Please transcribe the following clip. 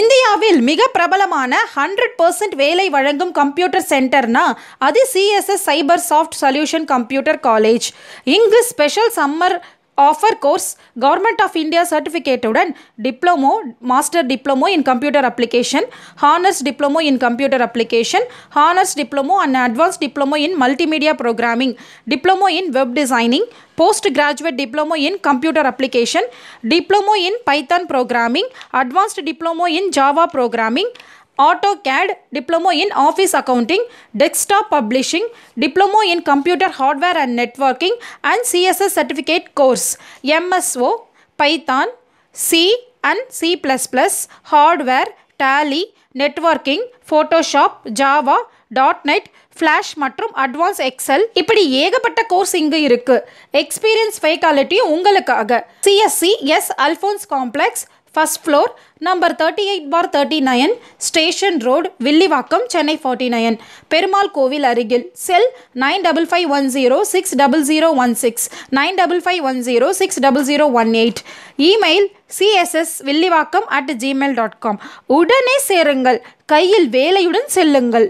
இந்தியாவில் மிக பிரபலமான ஹண்ட்ரட் பர்சன்ட் வேலை வழங்கும் கம்ப்யூட்டர் சென்டர்னா அது CSS cyber soft solution computer college இங்கு special summer offer course government of india certificate உடன் diploma master diploma in computer application Harness diploma in computer application Harness diploma and advanced diploma in multimedia programming diploma in web designing postgraduate diploma in computer application diploma in python programming advanced diploma in java programming AutoCAD diploma in office accounting desktop publishing diploma in computer hardware and networking and CSS certificate course MSO Python C and C plus plus hardware Tally networking Photoshop Java dot net Flash மற்றும் advance Excel இப்படி ஏகப்பட்ட course இங்கு இருக்குது experience ஃபைக்காலிட்டியும் உங்களுக்காக CSC S Alphonse complex first floor number thirty eight bar thirty nine station road Villivakkam Chennai forty nine Perumal கோவில் அருகில் cell nine double five one zero six double zero one six nine double five one zero six double zero one eight email CSS Villivakkam at Gmail dot com உடனே சேருங்கள் கையில் வேலையுடன் செல்லுங்கள்